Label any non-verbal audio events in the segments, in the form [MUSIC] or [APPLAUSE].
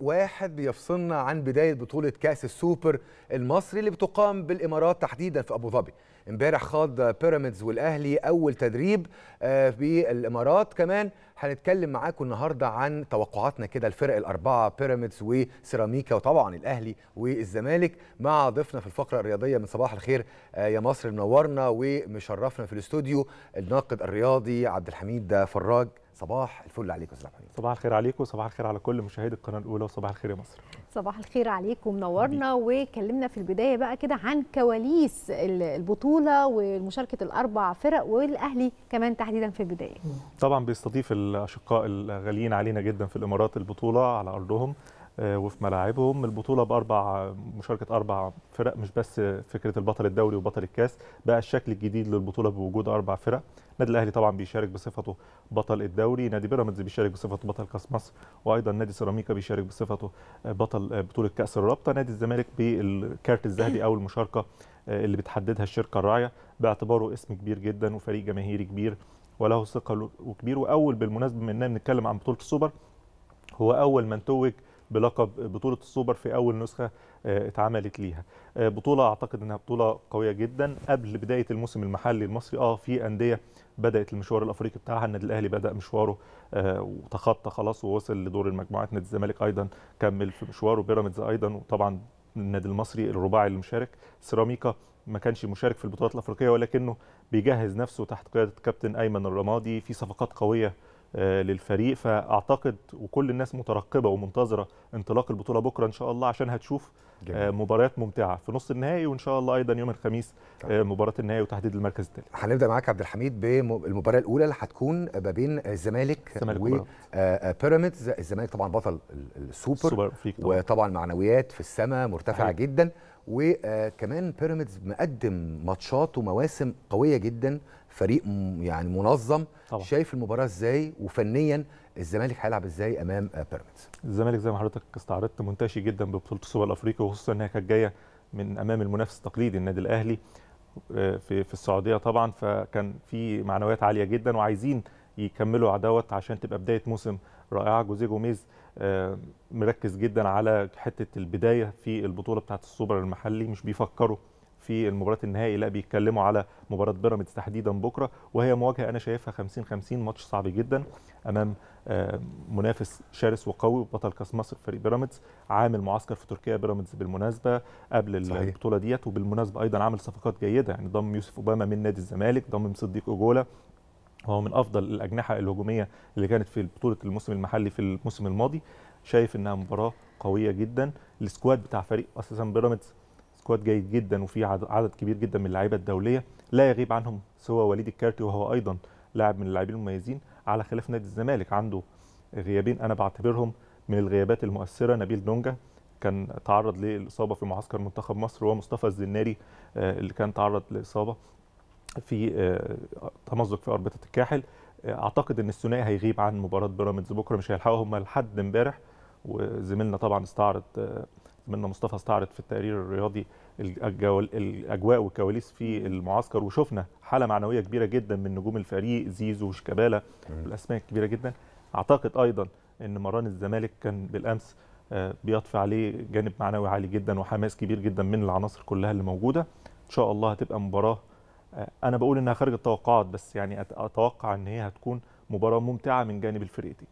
واحد بيفصلنا عن بداية بطولة كأس السوبر المصري اللي بتقام بالإمارات تحديدا في أبو ظبي امبارح خاض بيراميدز والأهلي أول تدريب آه، في الإمارات كمان هنتكلم معاكم النهاردة عن توقعاتنا كده الفرق الأربعة بيراميدز وسيراميكا وطبعا الأهلي والزمالك مع ضيفنا في الفقرة الرياضية من صباح الخير آه، يا مصر منورنا ومشرفنا في الاستوديو الناقد الرياضي عبد الحميد فراج صباح الفل عليكم استاذ محمود صباح الخير عليكم وصباح الخير على كل مشاهدي القناه الاولى وصباح الخير يا مصر صباح الخير عليكم منورنا وكلمنا في البدايه بقى كده عن كواليس البطوله ومشاركه الاربع فرق والاهلي كمان تحديدا في البدايه طبعا بيستضيف الاشقاء الغاليين علينا جدا في الامارات البطوله على ارضهم آه، وفي ملاعبهم البطوله باربع مشاركه اربع فرق مش بس فكره البطل الدوري وبطل الكاس بقى الشكل الجديد للبطوله بوجود اربع فرق النادي الاهلي طبعا بيشارك بصفته بطل الدوري نادي بيراميدز بيشارك بصفته بطل كاس مصر وايضا نادي سيراميكا بيشارك بصفته آه، بطل آه، بطوله كاس الرابطه نادي الزمالك بالكارت الذهبي او المشاركه اللي بتحددها الشركه الراعيه باعتباره اسم كبير جدا وفريق جماهيري كبير وله ثقه وكبير واول بالمناسبه مننا بنتكلم عن بطوله السوبر هو اول من توج بلقب بطوله السوبر في اول نسخه آه، اتعملت ليها آه، بطوله اعتقد انها بطوله قويه جدا قبل بدايه الموسم المحلي المصري اه في انديه بدات المشوار الافريقي بتاعها النادي الاهلي بدا مشواره آه وتخطى خلاص ووصل لدور المجموعات نادي الزمالك ايضا كمل في مشواره بيراميدز ايضا وطبعا النادي المصري الرباعي المشارك سيراميكا ما كانش مشارك في البطولات الافريقيه ولكنه بيجهز نفسه تحت قياده كابتن ايمن الرمادي في صفقات قويه آه، للفريق فاعتقد وكل الناس مترقبه ومنتظره انطلاق البطوله بكره ان شاء الله عشان هتشوف آه، جميل. مباريات ممتعه في نص النهائي وان شاء الله ايضا يوم الخميس طيب. مباراه النهائي وتحديد المركز الثالث هنبدا معاك عبد الحميد بالمباراه الاولى اللي هتكون ما بين الزمالك وبيراميدز الزمالك طبعا بطل السوبر وطبعا معنويات في السماء مرتفعه جدا وكمان بيراميدز مقدم ماتشات ومواسم قويه جدا فريق يعني منظم طبعا. شايف المباراه ازاي وفنيا الزمالك هيلعب ازاي امام آه، بيراميدز الزمالك زي ما حضرتك استعرضت منتشي جدا ببطوله السوبر الافريقي وخصوصا انها كانت جايه من امام المنافس التقليدي النادي الاهلي آه، في في السعوديه طبعا فكان في معنويات عاليه جدا وعايزين يكملوا عداوات عشان تبقى بدايه موسم رائعه جوزيه جوميز آه، مركز جدا على حته البدايه في البطوله بتاعه السوبر المحلي مش بيفكروا في المباراه النهائي لا بيتكلموا على مباراه بيراميدز تحديدا بكره وهي مواجهه انا شايفها 50 50 ماتش صعب جدا امام آه، منافس شرس وقوي وبطل كاس مصر فريق بيراميدز عامل معسكر في تركيا بيراميدز بالمناسبه قبل صحيح. البطوله ديت وبالمناسبه ايضا عامل صفقات جيده يعني ضم يوسف اوباما من نادي الزمالك ضم صديق اوجولا هو من افضل الاجنحه الهجوميه اللي كانت في بطوله الموسم المحلي في الموسم الماضي شايف انها مباراه قويه جدا السكواد بتاع فريق اساسا بيراميدز سكواد جيد جدا وفي عدد كبير جدا من اللعيبه الدوليه لا يغيب عنهم سوى وليد الكارتي وهو ايضا لاعب من اللاعبين المميزين على خلاف نادي الزمالك عنده غيابين انا بعتبرهم من الغيابات المؤثره نبيل دونجا كان تعرض للاصابه في معسكر منتخب مصر ومصطفى الزناري آه، اللي كان تعرض لاصابه في آه، تمزق في اربطه الكاحل آه، اعتقد ان الثنائي هيغيب عن مباراه بيراميدز بكره مش هيلحقوا هم لحد امبارح وزميلنا طبعا استعرض منا مصطفى استعرض في التقرير الرياضي الاجواء والكواليس في المعسكر وشفنا حاله معنويه كبيره جدا من نجوم الفريق زيزو وشيكابالا والاسماء كبيره جدا اعتقد ايضا ان مران الزمالك كان بالامس آه، بيطفي عليه جانب معنوي عالي جدا وحماس كبير جدا من العناصر كلها اللي موجوده ان شاء الله هتبقى مباراه آه، انا بقول انها خارج التوقعات بس يعني اتوقع ان هي هتكون مباراه ممتعه من جانب الفرقتين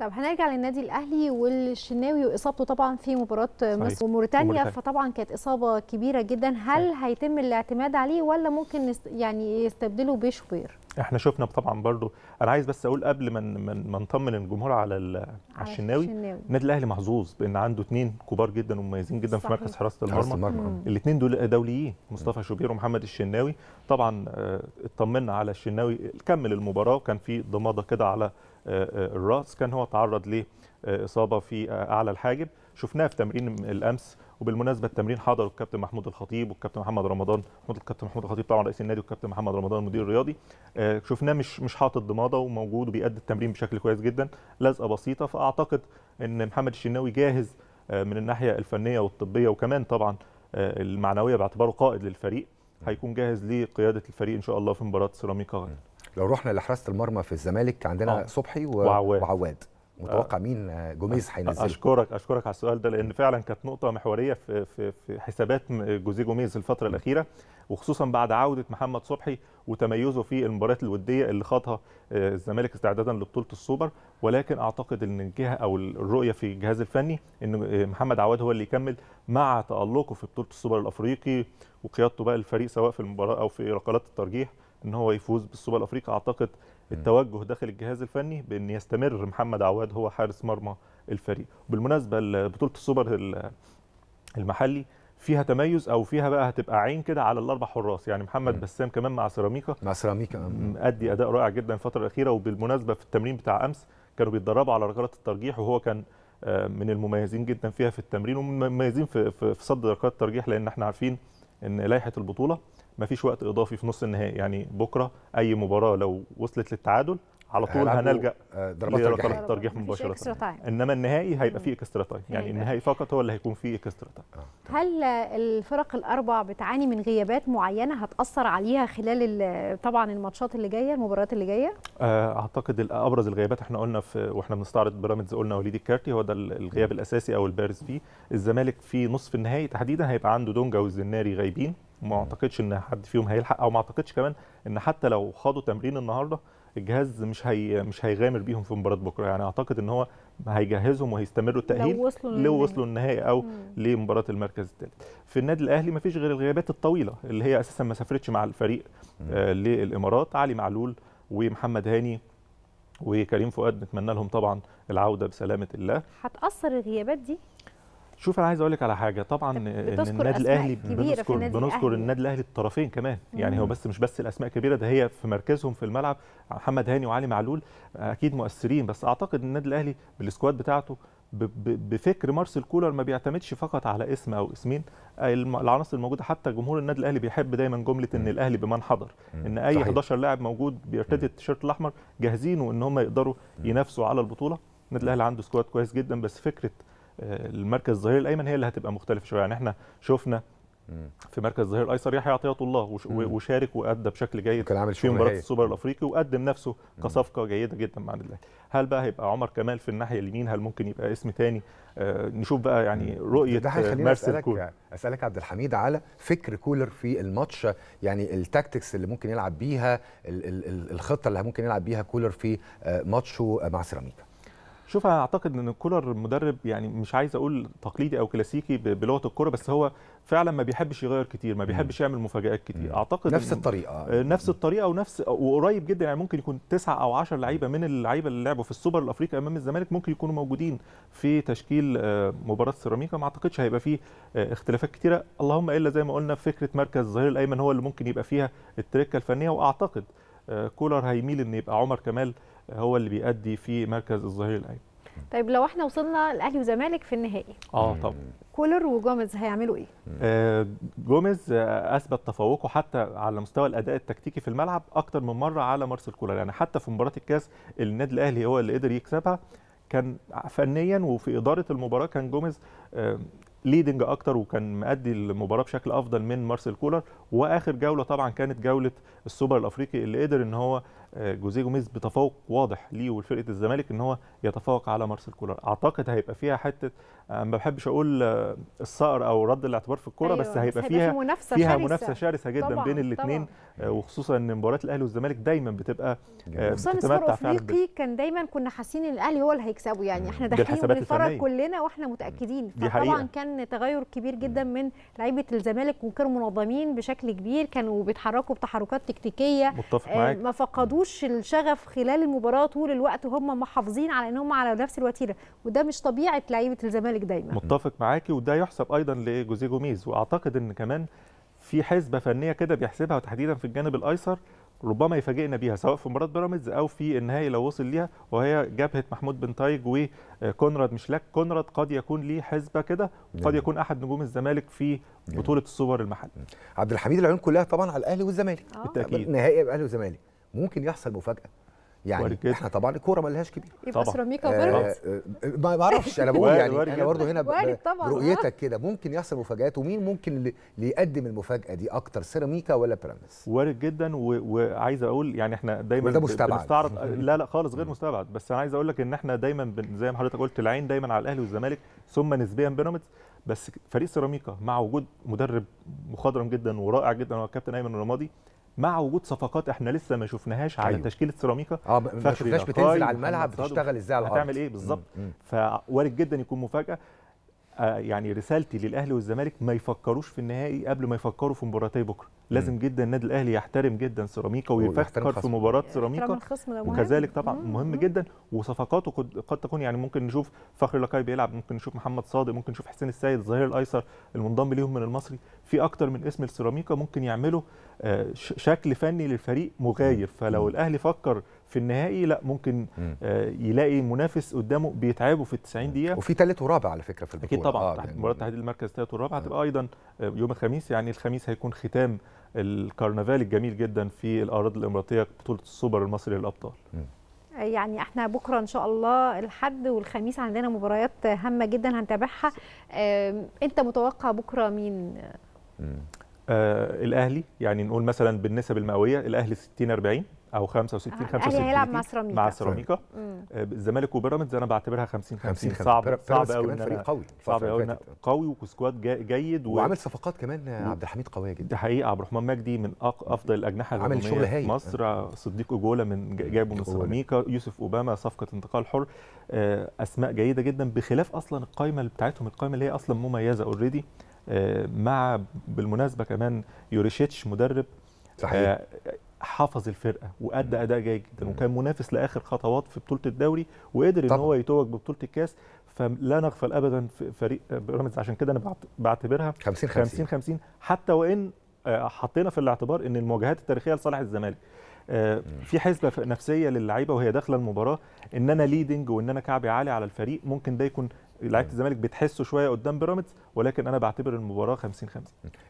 طب هنرجع للنادي الاهلي والشناوي واصابته طبعا في مباراه مصر وموريتانيا فطبعا كانت اصابه كبيره جدا هل صحيح. هيتم الاعتماد عليه ولا ممكن يعني يستبدله بشوبير احنا شفنا طبعا برضو انا عايز بس اقول قبل ما ما نطمن الجمهور على على الشناوي النادي الاهلي محظوظ بان عنده اثنين كبار جدا ومميزين جدا صحيح. في مركز حراسه المرمى الاثنين دول دوليين مصطفى شوبير ومحمد الشناوي طبعا آه، اطمنا على الشناوي كمل المباراه وكان في ضماده كده على آه، آه، الراس كان هو تعرض لاصابه في اعلى الحاجب شفناه في تمرين الامس وبالمناسبه التمرين حضره الكابتن محمود الخطيب والكابتن محمد رمضان الكابتن محمود الخطيب طبعا رئيس النادي والكابتن محمد رمضان المدير الرياضي آه، شفناه مش مش حاطط ضماده وموجود وبيأدي التمرين بشكل كويس جدا لزقه بسيطه فاعتقد ان محمد الشناوي جاهز آه، من الناحيه الفنيه والطبيه وكمان طبعا آه، المعنويه باعتباره قائد للفريق هيكون جاهز لقياده الفريق ان شاء الله في مباراه سيراميكا لو رحنا لحراسه المرمى في الزمالك عندنا آه. صبحي و... وعواد, وعواد. متوقع آه. مين جوميز هينزله اشكرك اشكرك على السؤال ده لان فعلا كانت نقطه محوريه في في, في حسابات جوزيه جوميز الفتره الاخيره وخصوصا بعد عوده محمد صبحي وتميزه في المباريات الوديه اللي خاضها آه، الزمالك استعدادا لبطوله السوبر ولكن اعتقد ان الجهه او الرؤيه في الجهاز الفني ان آه، محمد عواد هو اللي يكمل مع تالقه في بطوله السوبر الافريقي وقيادته بقى الفريق سواء في المباراه او في ركلات الترجيح ان هو يفوز بالسوبر الافريقي اعتقد التوجه داخل الجهاز الفني بان يستمر محمد عواد هو حارس مرمى الفريق بالمناسبه بطوله السوبر المحلي فيها تميز او فيها بقى هتبقى عين كده على الاربع حراس يعني محمد م. بسام كمان مع سيراميكا مع سيراميكا آه. مادي اداء رائع جدا الفتره الاخيره وبالمناسبه في التمرين بتاع امس كانوا بيتدربوا على ركلات الترجيح وهو كان آه، من المميزين جدا فيها في التمرين ومميزين في صد ركلات الترجيح لان احنا عارفين ان لائحه البطوله ما فيش وقت اضافي في نص النهائي يعني بكره اي مباراه لو وصلت للتعادل على طول هنلجا آه، ضربات ترجيح مباشره انما النهائي هيبقى فيه اكسترا تايم يعني النهائي فقط هو اللي هيكون فيه اكسترا آه. تايم هل الفرق الاربع بتعاني من غيابات معينه هتاثر عليها خلال طبعا الماتشات اللي جايه المباريات اللي جايه آه، اعتقد ابرز الغيابات احنا قلنا في واحنا بنستعرض بيراميدز قلنا وليد الكارتي هو ده الغياب الاساسي او البارز فيه الزمالك في نصف النهائي تحديدا هيبقى عنده دونجا والزناري غايبين ما اعتقدش ان حد فيهم هيلحق او ما اعتقدش كمان ان حتى لو خاضوا تمرين النهارده الجهاز مش هي مش هيغامر بيهم في مباراه بكره يعني اعتقد ان هو هيجهزهم وهيستمروا التاهيل لو وصلوا لو وصلوا النهائي او لمباراه المركز الثالث في النادي الاهلي مفيش غير الغيابات الطويله اللي هي اساسا ما سافرتش مع الفريق آه للامارات علي معلول ومحمد هاني وكريم فؤاد نتمنى لهم طبعا العوده بسلامه الله هتاثر الغيابات دي شوف انا عايز اقول لك على حاجه طبعا النادي الاهلي بنذكر بنذكر النادي الاهلي الطرفين كمان يعني مم. هو بس مش بس الاسماء كبيره ده هي في مركزهم في الملعب محمد هاني وعلي معلول اكيد مؤثرين بس اعتقد النادي الاهلي بالسكواد بتاعته بفكر مارسيل كولر ما بيعتمدش فقط على اسم او اسمين العناصر الموجوده حتى جمهور النادي الاهلي بيحب دايما جمله ان الاهلي بمن حضر ان اي صحيح. 11 لاعب موجود بيرتدي التيشيرت الاحمر جاهزين وان هم يقدروا ينافسوا على البطوله النادي الاهلي عنده سكواد كويس جدا بس فكره المركز الظهير الايمن هي اللي هتبقى مختلفه شويه يعني احنا شفنا في مركز الظهير الايسر يحيى عطيه الله وشارك وادى بشكل جيد في مباراه السوبر الافريقي وقدم نفسه كصفقه جيده جدا مع الاهلي هل بقى هيبقى عمر كمال في الناحيه اليمين هل ممكن يبقى اسم ثاني آه، نشوف بقى يعني رؤيه ده آه، اسالك كولر. اسالك عبد الحميد على فكر كولر في الماتش يعني التاكتكس اللي ممكن يلعب بيها الخطه اللي ممكن يلعب بيها كولر في آه، ماتشه مع سيراميكا شوف انا اعتقد ان كولر مدرب يعني مش عايز اقول تقليدي او كلاسيكي بلغه الكوره بس هو فعلا ما بيحبش يغير كتير ما بيحبش يعمل مفاجات كتير اعتقد نفس الطريقه آه، نفس الطريقه ونفس وقريب جدا يعني ممكن يكون تسعة او 10 لعيبه من اللعيبه اللي لعبوا في السوبر الافريقي امام الزمالك ممكن يكونوا موجودين في تشكيل آه، مباراه سيراميكا ما اعتقدش هيبقى فيه آه، اختلافات كتيره اللهم الا زي ما قلنا فكره مركز الظهير الايمن هو اللي ممكن يبقى فيها التركه الفنيه واعتقد كولر هيميل ان يبقى عمر كمال هو اللي بيأدي في مركز الظهير الايمن طيب لو احنا وصلنا الاهلي والزمالك في النهائي اه طبعا كولر وجوميز هيعملوا ايه؟ آه جوميز آه اثبت تفوقه حتى على مستوى الاداء التكتيكي في الملعب اكتر من مره على مارسيل كولر يعني حتى في مباراه الكاس النادي الاهلي هو اللي قدر يكسبها كان فنيا وفي اداره المباراه كان جوميز آه ليدنج اكتر وكان مادي المباراه بشكل افضل من مارسيل كولر واخر جوله طبعا كانت جوله السوبر الافريقي اللي قدر ان هو جوزيه جوميز بتفوق واضح ليه ولفرقه الزمالك ان هو يتفوق على مارسيل كولر اعتقد هيبقى فيها حته ما بحبش اقول آه، الصقر او رد الاعتبار في الكوره أيوة. بس هيبقى بس فيها منافسة فيها شرسة. منافسه شرسه جدا طبعًا بين الاثنين آه، وخصوصا ان مباريات الاهلي والزمالك دايما بتبقى آه، بتتمتع افريقي كان دايما كنا حاسين ان الاهلي هو اللي هيكسبه يعني احنا داخلين بنتفرج كلنا واحنا متاكدين فطبعا كان تغير كبير جدا من لعيبه الزمالك وكانوا منظمين بشكل كبير كانوا بيتحركوا بتحركات تكتيكيه متفق معاك ما فقدوش عندوش الشغف خلال المباراه طول الوقت وهم محافظين على ان هم على نفس الوتيره وده مش طبيعه لعيبه الزمالك دايما متفق معاكي وده يحسب ايضا لجوزيه جوميز واعتقد ان كمان في حسبه فنيه كده بيحسبها وتحديدا في الجانب الايسر ربما يفاجئنا بيها سواء في مباراه بيراميدز او في النهائي لو وصل ليها وهي جبهه محمود بن تايج وكونراد مش لاك كونراد قد يكون ليه حسبه كده وقد يكون احد نجوم الزمالك في بطوله السوبر المحلي عبد الحميد العيون كلها طبعا على الاهلي والزمالك آه. بالتاكيد نهائي الاهلي والزمالك ممكن يحصل مفاجاه يعني احنا طبعا الكوره ملهاش كبير يبقى سيراميكا آه, آه،, آه، ما اعرفش انا بقول يعني انا برضه هنا آه. برؤيتك كده ممكن يحصل مفاجات ومين ممكن اللي يقدم المفاجاه دي اكتر سيراميكا ولا بيراميدز وارد جدا وعايز اقول يعني احنا دايما ده مستبعد بنستعرض [LAUGHS] لا لا خالص غير مستبعد بس انا عايز اقول لك ان احنا دايما زي ما حضرتك قلت العين دايما على الاهلي والزمالك ثم نسبيا بيراميدز بس فريق سيراميكا مع وجود مدرب مخضرم جدا ورائع جدا هو الكابتن ايمن الرمادي مع وجود صفقات احنا لسه ما شفناهاش على أيوه. تشكيله سيراميكا اه ما شفناش بتنزل على الملعب بتشتغل ازاي على الارض هتعمل ايه بالظبط فوارد جدا يكون مفاجاه آه، يعني رسالتي للاهلي والزمالك ما يفكروش في النهائي قبل ما يفكروا في مباراتي بكره لازم مم. جدا النادي الاهلي يحترم جدا سيراميكا ويفكر في مباراه سيراميكا وكذلك طبعا مم. مهم جدا وصفقاته قد تكون يعني ممكن نشوف فخر لقاي بيلعب ممكن نشوف محمد صادق ممكن نشوف حسين السيد الظهير الايسر المنضم ليهم من المصري في اكتر من اسم لسيراميكا ممكن يعملوا آه، شكل فني للفريق مغاير فلو الاهلي فكر في النهائي لا ممكن آه يلاقي منافس قدامه بيتعبه في ال 90 دقيقه وفي ثالث ورابع على فكره في البطوله اكيد طبعا آه تحت يعني مباراه تحديد المركز الثالث والرابع هتبقى ايضا آه، يوم الخميس يعني الخميس هيكون ختام الكرنفال الجميل جدا في الاراضي الاماراتيه بطوله السوبر المصري للابطال آه، يعني احنا بكره ان شاء الله الحد والخميس عندنا مباريات هامه جدا هنتابعها آه، انت متوقع بكره مين آه الاهلي يعني نقول مثلا بالنسب المئويه الاهلي 60 40 او 65 65 آه، يعني هيلعب مع سيراميكا مع سيراميكا طيب. آه، الزمالك وبيراميدز انا بعتبرها 50 50 صعب صعب قوي فريق قوي صعب قوي قوي وسكواد جيد و... وعامل صفقات كمان عبد الحميد قويه جدا ده حقيقه عبد الرحمن مجدي من افضل الاجنحه عامل شغل هايل في مصر صديق اجولا من جايبه من سيراميكا يوسف اوباما صفقه انتقال حر آه، اسماء جيده جدا بخلاف اصلا القائمه اللي بتاعتهم القائمه اللي هي اصلا مميزه اوريدي مع بالمناسبه كمان يوريشيتش مدرب صحيح. حافظ الفرقه وادى اداء جيد جدا وكان منافس لاخر خطوات في بطوله الدوري وقدر طبعا. ان هو يتوج ببطوله الكاس فلا نغفل ابدا في فريق بيراميدز عشان كده انا بعتبرها 50 50 50 حتى وان آه، حطينا في الاعتبار ان المواجهات التاريخيه لصالح الزمالك آه، في حسبه نفسيه للعيبه وهي داخله المباراه ان انا ليدنج وان انا كعبي عالي على الفريق ممكن ده يكون لعيبه الزمالك بتحسه شويه قدام بيراميدز ولكن انا بعتبر المباراه 50 50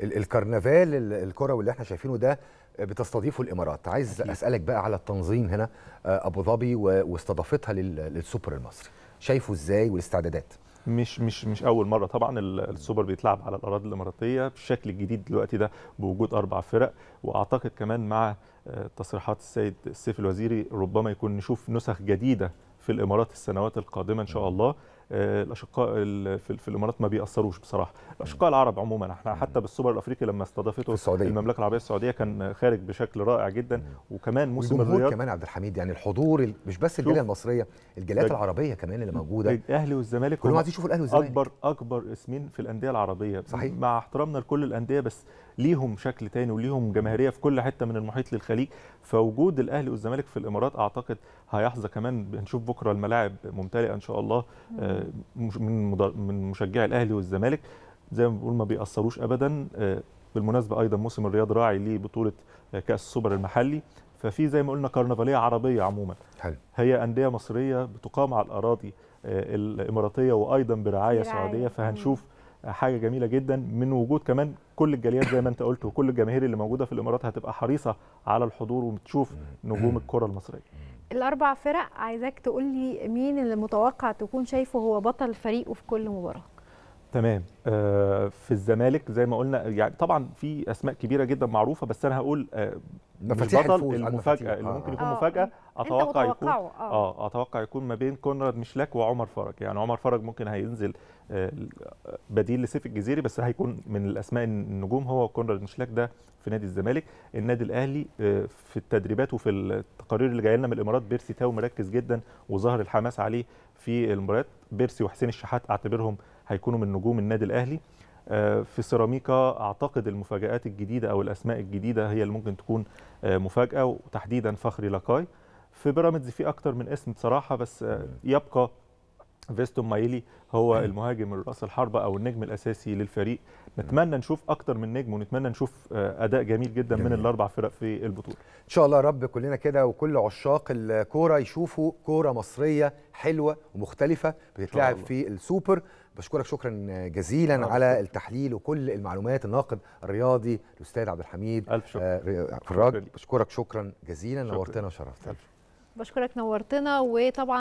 الكرنفال الكروي اللي احنا شايفينه ده بتستضيفه الامارات عايز أكيد. اسالك بقى على التنظيم هنا آه، ابو ظبي واستضافتها للسوبر المصري شايفه ازاي والاستعدادات مش مش مش اول مره طبعا السوبر بيتلعب على الاراضي الاماراتيه بالشكل الجديد دلوقتي ده بوجود اربع فرق واعتقد كمان مع آه، تصريحات السيد السيف الوزيري ربما يكون نشوف نسخ جديده في الامارات السنوات القادمه ان شاء الله آه، الاشقاء في الامارات ما بيأثروش بصراحه الاشقاء العرب عموما احنا حتى بالسوبر الافريقي لما استضافته السعودية. المملكه العربيه السعوديه كان خارج بشكل رائع جدا وكمان موسم الرياض كمان عبد الحميد يعني الحضور مش بس الجاليه المصريه الجاليات العربيه كمان اللي موجوده الاهلي والزمالك كلهم عايزين يشوفوا الاهلي والزمالك اكبر اكبر اسمين في الانديه العربيه صحيح مع احترامنا لكل الانديه بس ليهم شكل تاني وليهم جماهيريه في كل حته من المحيط للخليج فوجود الاهلي والزمالك في الامارات اعتقد هيحظى كمان بنشوف بكره الملاعب ممتلئه ان شاء الله آه، من من مشجعي الاهلي والزمالك زي ما بنقول ما بيأثروش ابدا آه، بالمناسبه ايضا موسم الرياض راعي لبطوله كاس السوبر المحلي ففي زي ما قلنا كرنفاليه عربيه عموما هي انديه مصريه بتقام على الاراضي آه، الاماراتيه وايضا برعايه سعوديه فهنشوف حاجه جميله جدا من وجود كمان كل الجاليات زي ما انت قلت وكل الجماهير اللي موجوده في الامارات هتبقى حريصه على الحضور وبتشوف نجوم الكره المصريه الاربع فرق عايزاك تقول لي مين اللي متوقع تكون شايفه هو بطل فريقه في كل مباراه تمام آه في الزمالك زي ما قلنا يعني طبعا في اسماء كبيره جدا معروفه بس انا هقول آه مش بطل المفاجاه آه. اللي ممكن آه، يكون آه. مفاجاه آه. اتوقع يكون آه. اه اتوقع يكون ما بين كونراد مشلاك وعمر فرج يعني عمر فرج ممكن هينزل آه، بديل لسيف الجزيري بس هيكون من الاسماء النجوم هو كونراد مشلاك ده في نادي الزمالك النادي الاهلي آه، في التدريبات وفي التقارير اللي جايه لنا من الامارات بيرسي تاو مركز جدا وظهر الحماس عليه في المباريات بيرسي وحسين الشحات اعتبرهم هيكونوا من نجوم النادي الاهلي آه، في سيراميكا اعتقد المفاجات الجديده او الاسماء الجديده هي اللي ممكن تكون مفاجاه وتحديدا فخري لاكاي في بيراميدز في اكتر من اسم بصراحه بس يبقى فيستون مايلي هو المهاجم راس الحربة أو النجم الأساسي للفريق نتمنى نشوف أكتر من نجم ونتمنى نشوف آه، أداء جميل جدا جميل. من الأربع فرق في البطولة إن شاء الله رب كلنا كده وكل عشاق الكورة يشوفوا كورة مصرية حلوة ومختلفة بتتلعب في السوبر بشكرك شكرا جزيلا ألف على شكرا. التحليل وكل المعلومات الناقد الرياضي الأستاذ عبد الحميد ألف شكر. فراج آه، بشكرك شكرا جزيلا نورتنا وشرفتنا بشكرك نورتنا وطبعا